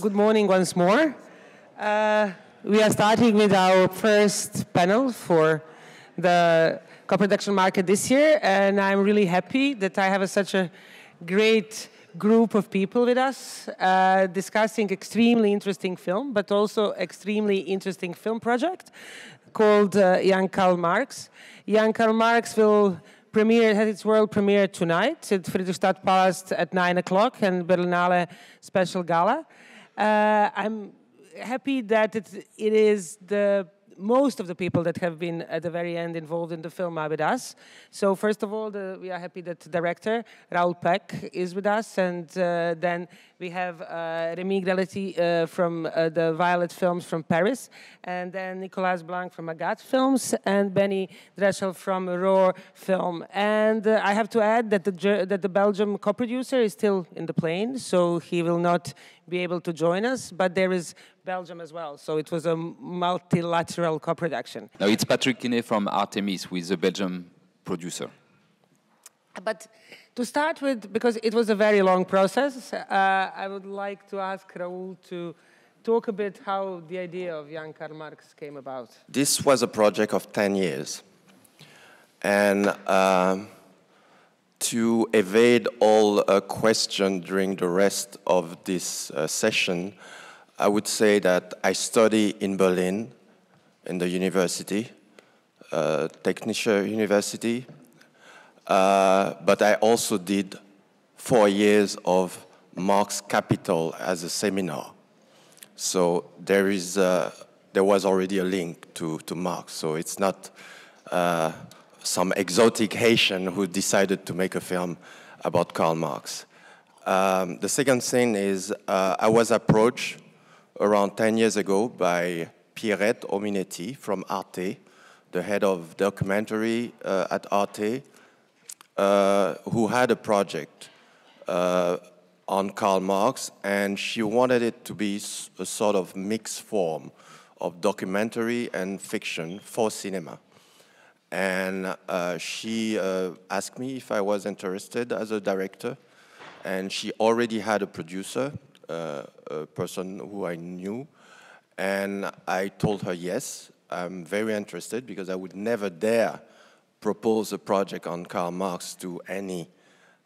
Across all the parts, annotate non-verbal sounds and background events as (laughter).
good morning once more. Uh, we are starting with our first panel for the co-production market this year, and I'm really happy that I have a, such a great group of people with us uh, discussing extremely interesting film, but also extremely interesting film project called uh, Jan Karl Marx. Jan Karl Marx will premiere, has its world premiere tonight at Friedrichstadt Palace at 9 o'clock and Berlinale special gala. Uh, I'm happy that it, it is the most of the people that have been at the very end involved in the film are with us. So first of all, the, we are happy that director Raul Peck is with us, and uh, then we have uh, Remy Galleti uh, from uh, the Violet Films from Paris, and then Nicolas Blanc from Agathe Films, and Benny Dreschel from Roar Film. And uh, I have to add that the, that the Belgium co-producer is still in the plane, so he will not be able to join us, but there is Belgium as well. So it was a multilateral co-production. Now it's Patrick Kinney from Artemis, who is a Belgium producer. But to start with, because it was a very long process, uh, I would like to ask Raul to talk a bit how the idea of Jan Karl Marx came about. This was a project of 10 years. And uh, to evade all uh, questions during the rest of this uh, session, I would say that I study in Berlin, in the university, uh, Technische University, uh, but I also did four years of Marx Capital as a seminar. So there is uh, there was already a link to, to Marx. So it's not uh, some exotic Haitian who decided to make a film about Karl Marx. Um, the second thing is uh, I was approached around 10 years ago by Pierrette Ominetti from Arte, the head of documentary uh, at Arte, uh, who had a project uh, on Karl Marx, and she wanted it to be a sort of mixed form of documentary and fiction for cinema. And uh, she uh, asked me if I was interested as a director, and she already had a producer, uh, a person who I knew, and I told her yes, I'm very interested because I would never dare propose a project on Karl Marx to any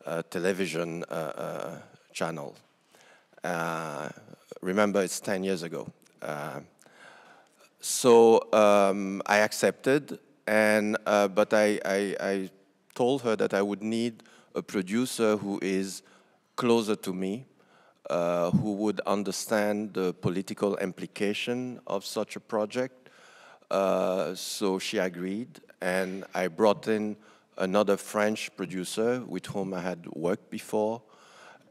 uh, television uh, uh channel. Uh, remember, it's 10 years ago. Uh, so um, I accepted, and but I, I, I told her that I would need a producer who is closer to me, uh, who would understand the political implication of such a project. Uh, so she agreed, and I brought in another French producer with whom I had worked before,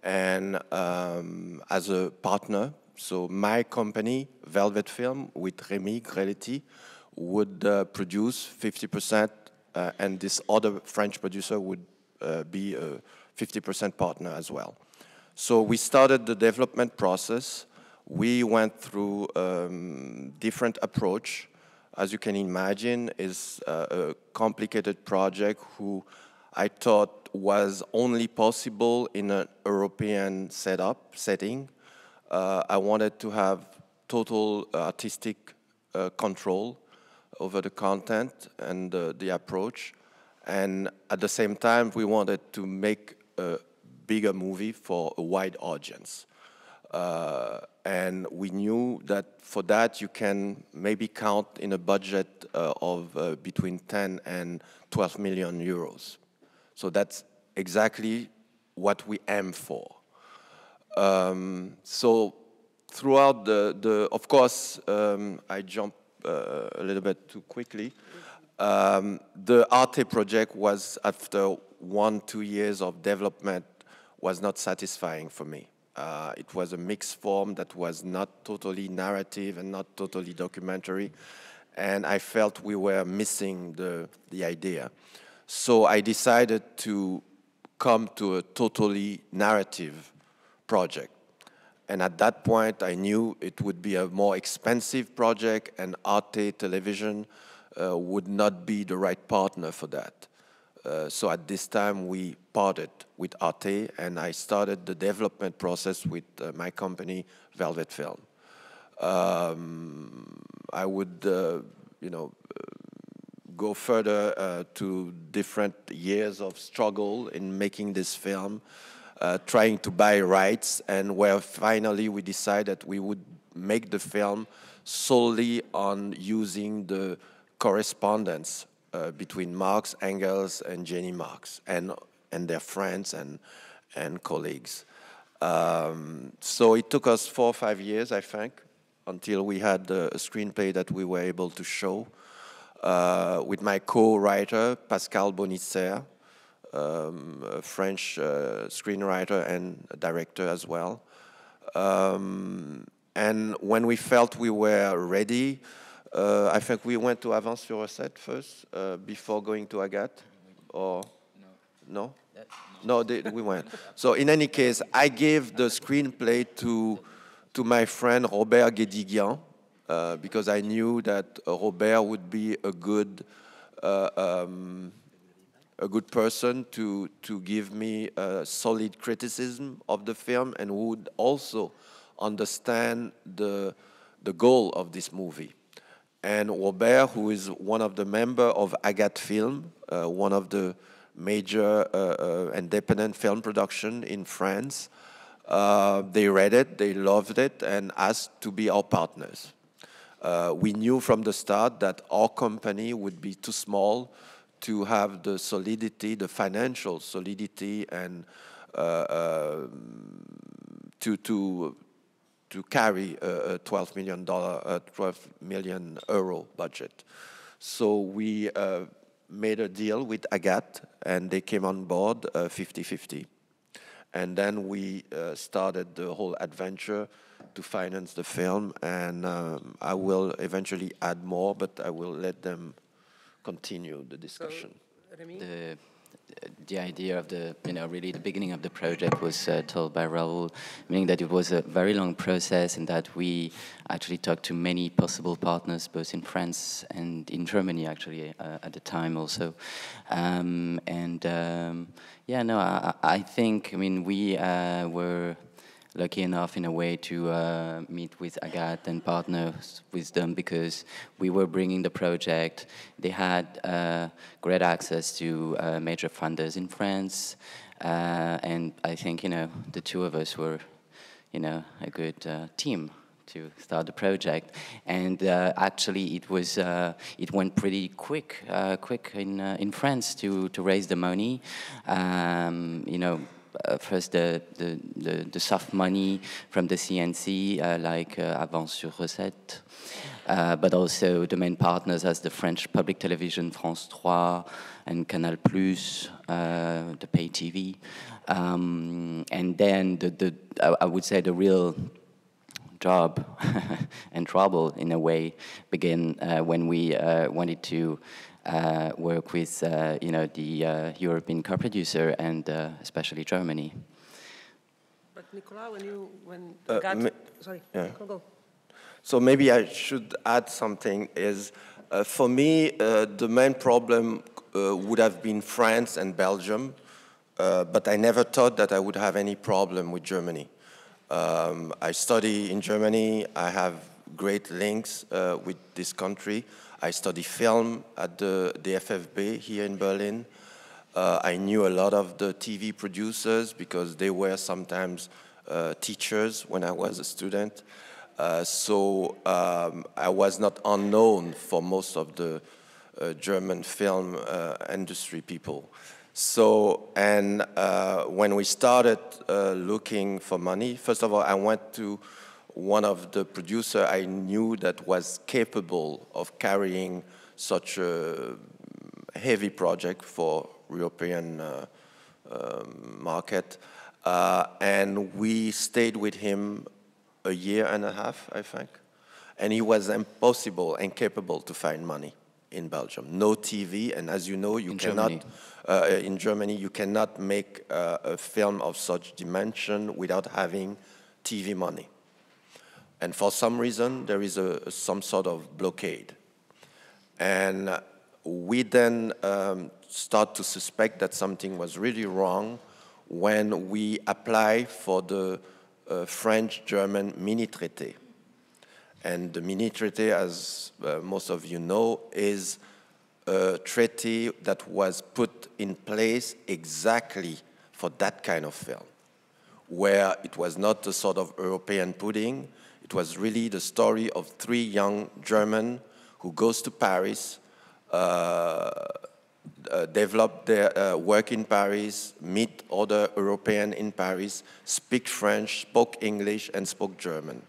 and um, as a partner. So my company, Velvet Film, with Rémi Greletti, would uh, produce 50%, uh, and this other French producer would uh, be a 50% partner as well. So we started the development process. We went through um, different approach as you can imagine, is a complicated project who I thought was only possible in an European setup setting. Uh, I wanted to have total uh, artistic uh, control over the content and uh, the approach. And at the same time, we wanted to make a bigger movie for a wide audience. Uh, and we knew that for that you can maybe count in a budget uh, of uh, between 10 and 12 million euros. So that's exactly what we aim for. Um, so throughout the, the of course, um, I jump uh, a little bit too quickly. Um, the Arte project was after one, two years of development was not satisfying for me. Uh, it was a mixed form that was not totally narrative and not totally documentary. And I felt we were missing the, the idea. So I decided to come to a totally narrative project. And at that point, I knew it would be a more expensive project, and Arte Television uh, would not be the right partner for that. Uh, so at this time, we parted with Arte, and I started the development process with uh, my company, Velvet Film. Um, I would, uh, you know, uh, go further uh, to different years of struggle in making this film, trying to buy rights, and where finally we decided we would make the film solely on using the correspondence uh, between Marx, Engels, and Jenny Marx, and and their friends and and colleagues. Um, so it took us four or five years, I think, until we had a, screenplay that we were able to show uh, with my co-writer Pascal Bonisser, um, a French uh, screenwriter and director as well. Um, and when we felt we were ready, uh, I think we went to Avance sur Recette first uh, before going to Agathe, or no, no, no they, we went. So in any case, I gave the screenplay to to my friend Robert Guédiguian uh, because I knew that Robert would be a good uh, um, a good person to to give me a solid criticism of the film and would also understand the the goal of this movie and Robert, who is one of the member of Agat Film, uh, one of the major uh, uh, independent film production in France. Uh, they read it, they loved it, and asked to be our partners. Uh, we knew from the start that our company would be too small to have the solidity, the financial solidity, and uh, um, to to to carry a, a 12 million dollar, a 12 million euro budget. So we uh, made a deal with Agat, and they came on board 50-50. Uh, and then we uh, started the whole adventure to finance the film, and um, I will eventually add more, but I will let them continue the discussion. So, Remy? The the idea of the, you know, really the beginning of the project was uh, told by Raoul, meaning that it was a very long process and that we actually talked to many possible partners, both in France and in Germany, actually, uh, at the time also. Um, and um, yeah, no, I, I, think, I mean, we uh, were lucky enough in a way to uh, meet with Agat and partners with them because we were bringing the project. They had uh, great access to uh, major funders in France, uh, and I think you know the two of us were, you know, a good uh, team to start the project. And uh, actually, it was uh, it went pretty quick, uh, quick in uh, in France to to raise the money. Um, you know, uh, first the, the, the, the, soft money from the CNC, uh, like uh, Avance sur Recette, but also the main partners as the French public television, France 3 and Canal Plus, the pay TV. Um, and then the, the, I would say the real job (laughs) and trouble in a way begin uh, when we uh, wanted to uh, work with uh, you know the uh, European car producer and uh, especially Germany. But Nicola, when you when uh, got, sorry, yeah. go, go. So maybe I should add something. Is uh, for me the main problem would have been France and Belgium, but I never thought that I would have any problem with Germany. Um, I study in Germany. I have great links with this country. I studied film at the, the FFB here in Berlin. Uh, I knew a lot of the TV producers because they were sometimes uh, teachers when I was a student. Uh, so um, I was not unknown for most of the uh, German film uh, industry people. So, and uh, when we started looking for money, first of all, I went to one of the producer I knew that was capable of carrying such a mm, heavy project for European uh, uh, market. Uh, and we stayed with him a year and a half, I think. And he was impossible and capable to find money in Belgium. No TV, and as you know, you in cannot, Germany. Uh, uh, in Germany, you cannot make uh, a film of such dimension without having TV money. And for some reason, there is a, some sort of blockade. And we then um, start to suspect that something was really wrong when we apply for the uh, French-German mini-traité. And the mini-traité, as uh, most of you know, is a treaty that was put in place exactly for that kind of film, where it was not a sort of European pudding, it was really the story of three young German who goes to Paris, uh, uh, develop their uh, work in Paris, meet other European in Paris, speak French, spoke English, and spoke German.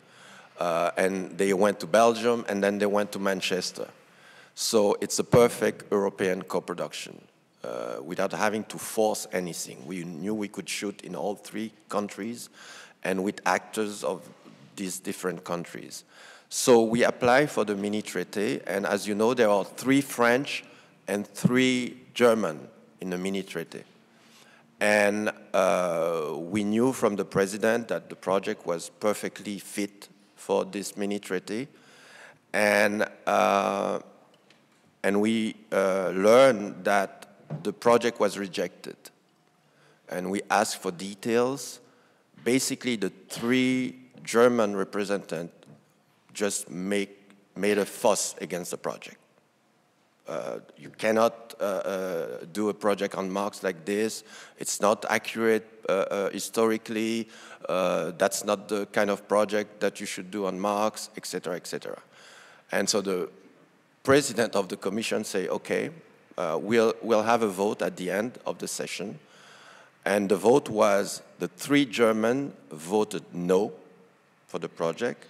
Uh, and they went to Belgium, and then they went to Manchester. So it's a perfect European co-production. Uh, without having to force anything. We knew we could shoot in all three countries and with actors of these different countries. So we apply for the mini treaty, and as you know, there are three French and three German in the mini treaty. And uh, we knew from the president that the project was perfectly fit for this mini treaty. And, uh, and we uh, learned that the project was rejected. And we asked for details. Basically, the three German representative just make, made a fuss against the project. Uh, you cannot uh, uh, do a project on Marx like this. It's not accurate uh, uh, historically. Uh, that's not the kind of project that you should do on Marx, etc., etc. And so the president of the commission say, okay, we'll we'll have a vote at the end of the session, and the vote was the three German voted no for the project.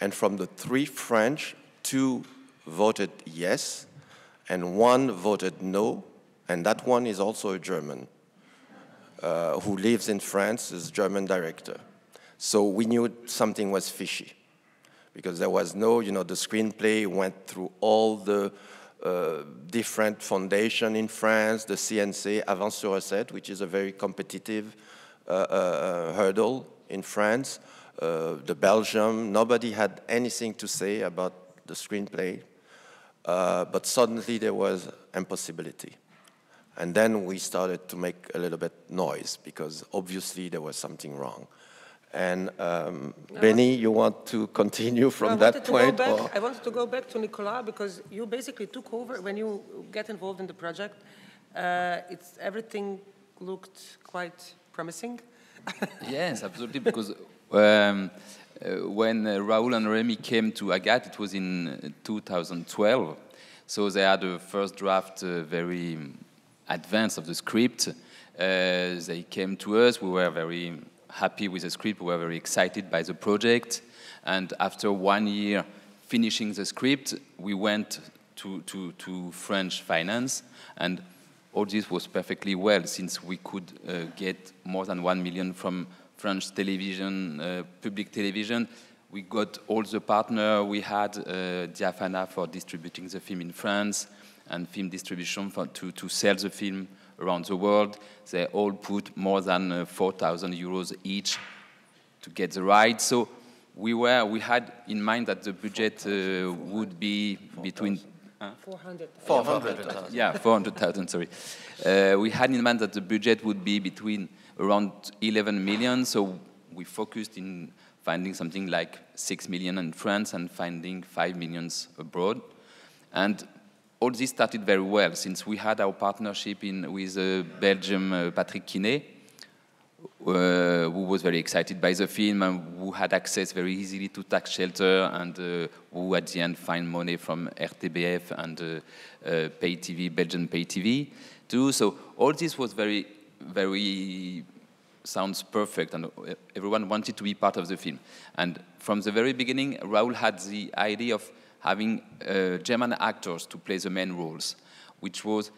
And from the three French, two voted yes, and one voted no, and that one is also a German uh, who lives in France, is German director. So we knew something was fishy because there was no, you know, the screenplay went through all the uh, different foundation in France, the CNC, Avance sur Recette, which is a very competitive uh, uh, uh hurdle in France. Uh, the Belgium. Nobody had anything to say about the screenplay, uh, but suddenly there was impossibility. And then we started to make a little bit noise because obviously there was something wrong. And um, no. Benny, you want to continue from no, that point? Back, I wanted to go back to Nicolas because you basically took over when you get involved in the project. Uh, it's everything looked quite promising. yes, absolutely. Because um, uh, when uh, Raul and Remy came to Agat, it was in uh, 2012. So they had a first draft very advanced of the script. they came to us. We were very happy with the script. We were very excited by the project. And after one year finishing the script, we went to, to, to French finance. And all this was perfectly well since we could uh, get more than one million from French television, uh, public television. We got all the partner. We had uh, Diafana for distributing the film in France and film distribution for, to, to sell the film around the world. They all put more than uh, 4,000 euros each to get the rights. So we were, we had in mind that the budget uh, would be 4, between 400,000. 400, yeah, 400,000, sorry. Uh, we had in mind that the budget would be between around 11 million. So we focused in finding something like 6 million in France and finding 5 millions abroad. And all this started very well since we had our partnership in, with uh, Belgium uh, Patrick Kinney, uh, who was very excited by the film and who had access very easily to tax shelter and uh, who at the end find money from RTBF and uh, uh pay TV, Belgian pay TV too. So all this was very very sounds perfect and everyone wanted to be part of the film. And from the very beginning, Raul had the idea of having uh, German actors to play the main roles, which was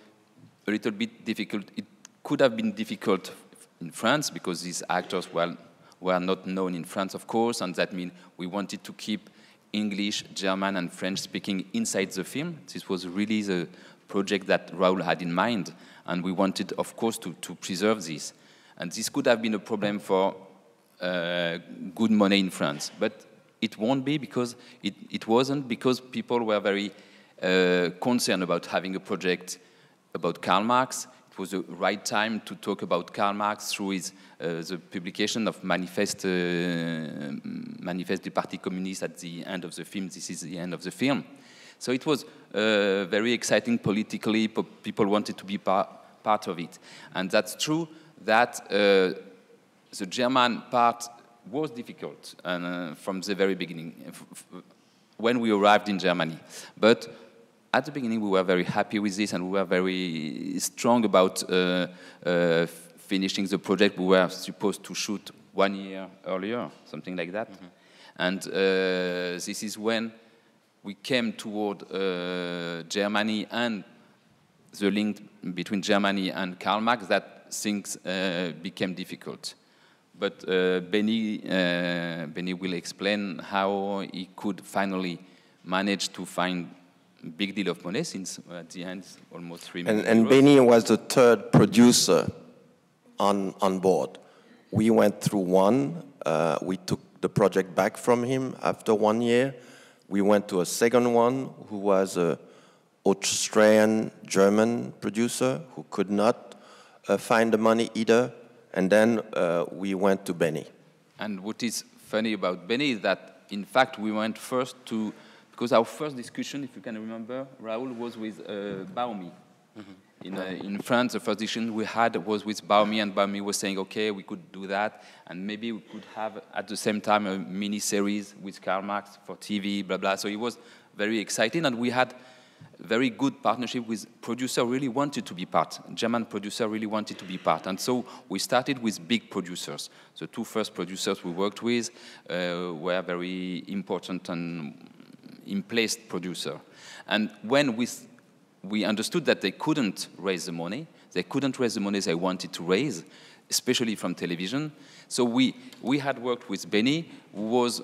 a little bit difficult. It could have been difficult in France because these actors were, were not known in France, of course, and that means we wanted to keep English, German, and French speaking inside the film. This was really the project that Raul had in mind. And we wanted, of course, to, to preserve this. And this could have been a problem for uh, good money in France. But it won't be because it, it wasn't because people were very uh, concerned about having a project about Karl Marx. It was the right time to talk about Karl Marx through his, uh, the publication of Manifest, uh, Manifest du Parti Communiste at the end of the film. This is the end of the film. So it was uh, very exciting politically. People wanted to be par part of it. And that's true that uh, the German part was difficult uh, from the very beginning, when we arrived in Germany. But at the beginning, we were very happy with this, and we were very strong about uh, uh, finishing the project. We were supposed to shoot one year earlier, something like that. Mm -hmm. And uh, this is when we came toward uh, Germany and the link between Germany and Karl Marx that things uh, became difficult. But uh, Benny, Benny will explain how he could finally manage to find big deal of money since at the end almost three. And, and Benny was the third producer on on board. We went through one. Uh, we took the project back from him after one year, we went to a second one who was a austrian German producer who could not uh, find the money either. And then uh, we went to Benny. And what is funny about Benny is that, in fact, we went first to, because our first discussion, if you can remember, Raoul, was with uh, Baomi. Mm -hmm in, uh, in France, the first discussion we had was with Baomi, and Baomi was saying, okay, we could do that, and maybe we could have at the same time a mini series with Karl Marx for TV, blah, blah. So it was very exciting, and we had very good partnership with producer really wanted to be part. German producer really wanted to be part. And so we started with big producers. The two first producers we worked with uh, were very important and in-place producer. And when we we understood that they couldn't raise the money. They couldn't raise the money they wanted to raise, especially from television. So we, we had worked with Benny, who was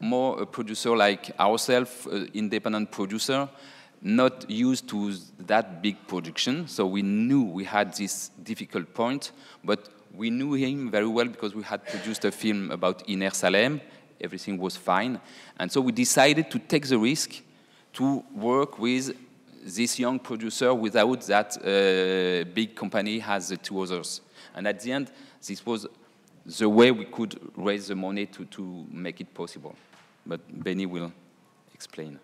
more a producer like ourselves, uh, independent producer, not used to that big production. So we knew we had this difficult point, but we knew him very well because we had produced a film about Iner Salem. Everything was fine. And so we decided to take the risk to work with this young producer without that uh, big company has the two others. And at the end, this was the way we could raise the money to, to make it possible. But Benny will explain.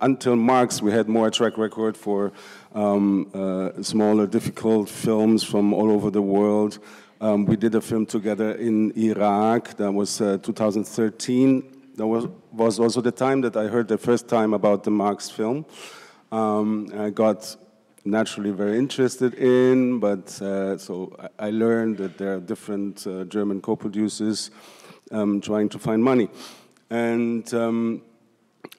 until Marx, we had more track record for um, uh, smaller, difficult films from all over the world. Um, we did a film together in Iraq. That was uh, 2013. That was, was also the time that I heard the first time about the Marx film um, I got naturally very interested in, but uh, so I, learned that there are different uh, German co-producers um, trying to find money. And um,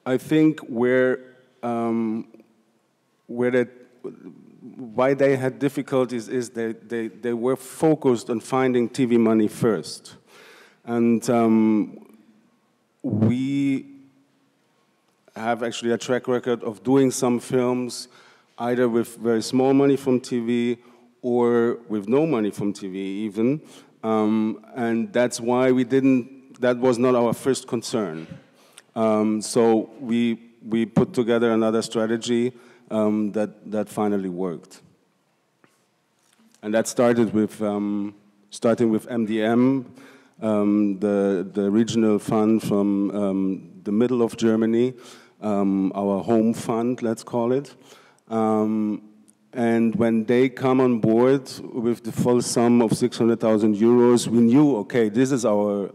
I think where, um, where that, why they had difficulties is that they, they were focused on finding TV money first. And um, we have actually a track record of doing some films, either with very small money from TV or with no money from TV even. Um, and that's why we didn't, that was not our first concern. Um, so we, we put together another strategy um, that, that finally worked. And that started with, um, starting with MDM, um, the, the regional fund from um, the middle of Germany, um, our home fund, let's call it. Um, and when they come on board with the full sum of 600,000 euros, we knew, okay, this is our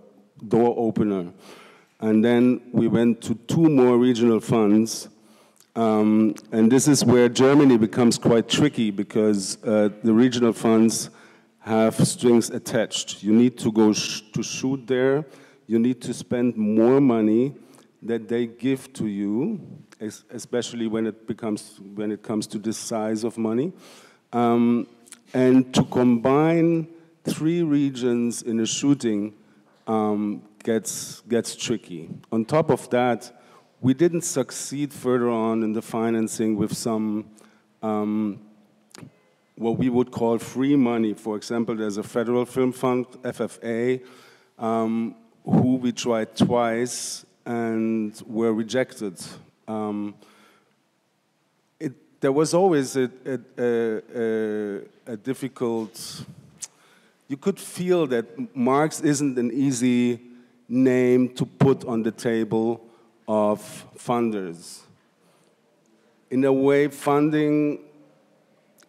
door opener. And then we went to two more regional funds. Um, and this is where Germany becomes quite tricky because uh, the regional funds have strings attached. You need to go sh to shoot there. You need to spend more money that they give to you, especially when it becomes when it comes to the size of money, um, and to combine three regions in a shooting um, gets gets tricky. On top of that, we didn't succeed further on in the financing with some. Um, what we would call free money. For example, there's a federal film fund, FFA, um, who we tried twice and were rejected. Um, it, there was always a, a, a, a, difficult, you could feel that Marx isn't an easy name to put on the table of funders. In a way, funding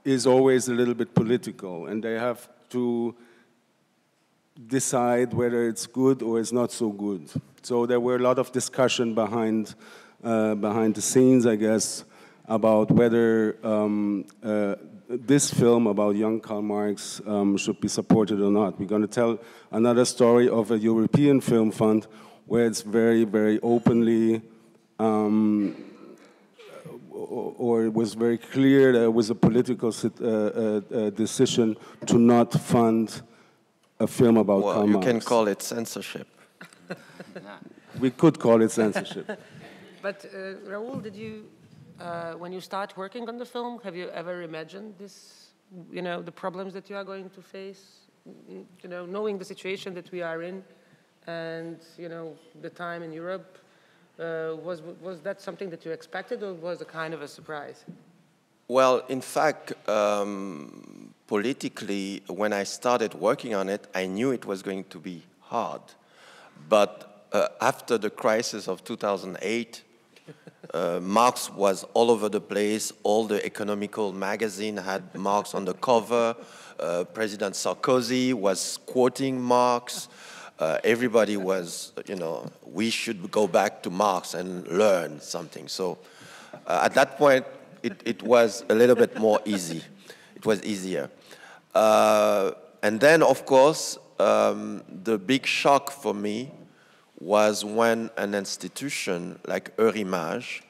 is always a little bit political, and they have to decide whether it's good or it's not so good. So there were a lot of discussion behind, uh, behind the scenes, I guess, about whether um, uh, this film about young Karl Marx um, should be supported or not. We're going to tell another story of a European film fund where it's very, very openly, um, or it was very clear that it was a political uh, uh, uh, decision to not fund a film about well, Karl you can call it censorship. (laughs) we could call it censorship. (laughs) but uh, did you, uh, when you start working on the film, have you ever imagined this, you know, the problems that you are going to face, you know, knowing the situation that we are in and, you know, the time in Europe? Uh, was, was that something that you expected or was a kind of a surprise? Well, in fact, um, politically, when I started working on it, I knew it was going to be hard. But uh, after the crisis of 2008, uh, Marx was all over the place. All the economical magazine had Marx on the cover. Uh, President Sarkozy was quoting Marx. Uh, everybody was, you know, we should go back to Marx and learn something. So uh, at that point, it, it was a little bit more easy it was easier. Uh, and then, of course, um, the big shock for me was when an institution like Eurimage,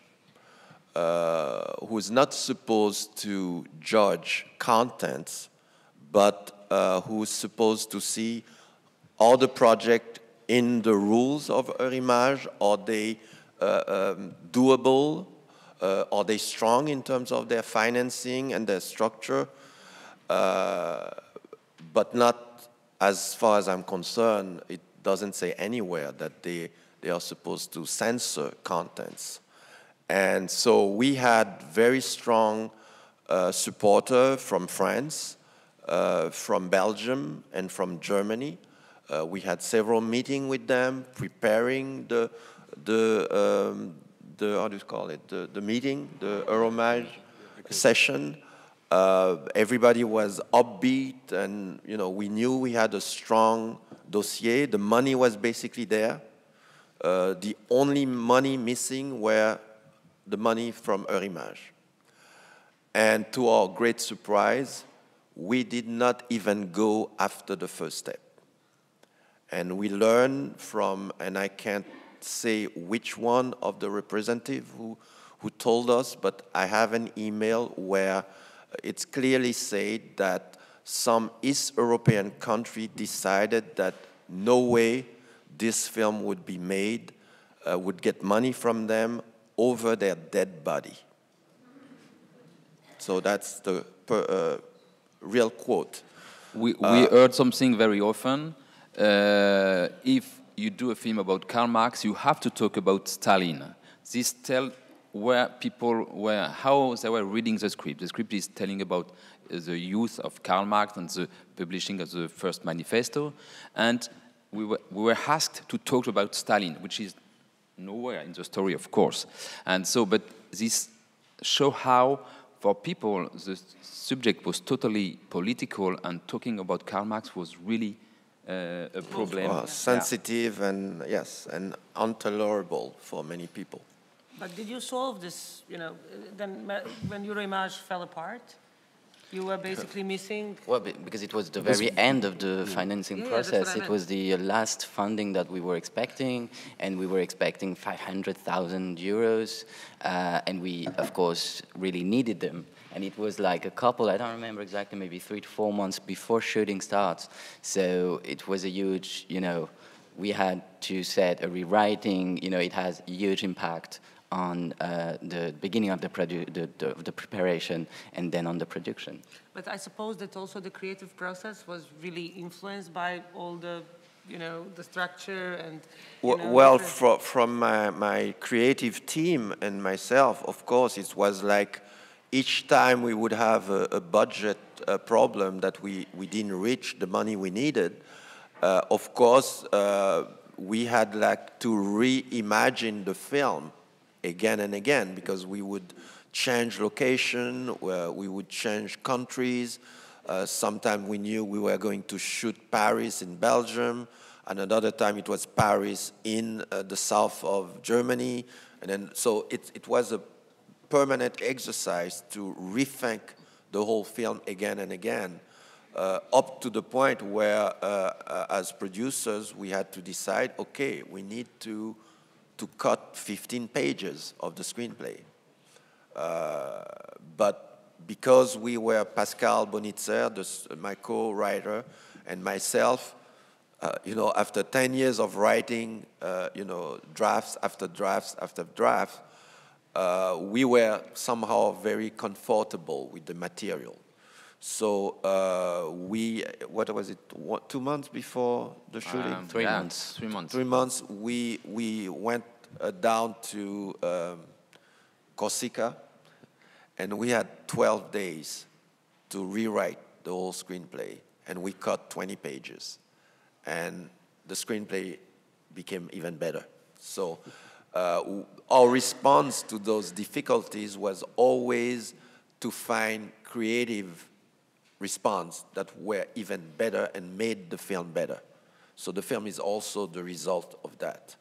uh, who is not supposed to judge contents, but uh, who's supposed to see all the project in the rules of Eurimage, are they uh, um, doable? Uh, are they strong in terms of their financing and their structure? Uh, but not, as far as I'm concerned, it doesn't say anywhere that they, they are supposed to censor contents. And so we had very strong uh, supporter from France, uh, from Belgium, and from Germany. Uh, we had several meetings with them, preparing the, the, um, the how do you call it the, the meeting, the Euromage session. Uh, everybody was upbeat, and you know we knew we had a strong dossier. The money was basically there. Uh, the only money missing were the money from Eurimage. And to our great surprise, we did not even go after the first step. And we learned from, and I can't say which one of the representative who, who told us, but I have an email where it's clearly said that some East European country decided that no way this film would be made, uh, would get money from them over their dead body. So that's the per, uh, real quote. We, we uh, heard something very often. Uh, if you do a film about Karl Marx, you have to talk about Stalin. This tell where people were, how they were reading the script. The script is telling about uh, the youth of Karl Marx and the publishing of the first manifesto. And we were, we were asked to talk about Stalin, which is nowhere in the story, of course. And so, but this show how for people the subject was totally political and talking about Karl Marx was really uh, a problem. Well, sensitive yeah. and yes, and intolerable for many people. But did you solve this? You know, then when Euroimage fell apart, you were basically missing. Well, because it was the very end of the financing yeah, process. it was the last funding that we were expecting, and we were expecting 500,000 euros, uh, and we, of course, really needed them. And it was like a couple, I don't remember exactly, maybe three to four months before shooting starts. So it was a huge, you know, we had to set a rewriting, you know, it has huge impact on uh, the beginning of the, the, the, the, preparation and then on the production. But I suppose that also the creative process was really influenced by all the, you know, the structure and. Know, well, from from my, my creative team and myself, of course, it was like each time we would have a, a budget a uh, problem that we, we didn't reach the money we needed. Uh, of course, uh, we had like to reimagine the film again and again because we would change location, we would change countries. Uh, we knew we were going to shoot Paris in Belgium, and another time it was Paris in uh, the south of Germany. And then, so it, it was a permanent exercise to rethink the whole film again and again, uh, up to the point where, uh, uh, as producers, we had to decide okay, we need to to cut 15 pages of the screenplay. Uh, but because we were Pascal Bonitzer, the, my co-writer, and myself, uh, you know, after 10 years of writing, uh, you know, drafts after drafts after drafts, uh, we were somehow very comfortable with the material. So uh, we, what was it, what, two months before the um, shooting? Um, three yeah, months. Three months. Three months. We we went uh, down to um, Corsica, and we had 12 days to rewrite the whole screenplay, and we cut 20 pages, and the screenplay became even better. So. Uh, our response to those difficulties was always to find creative response that were even better and made the film better. So the film is also the result of that.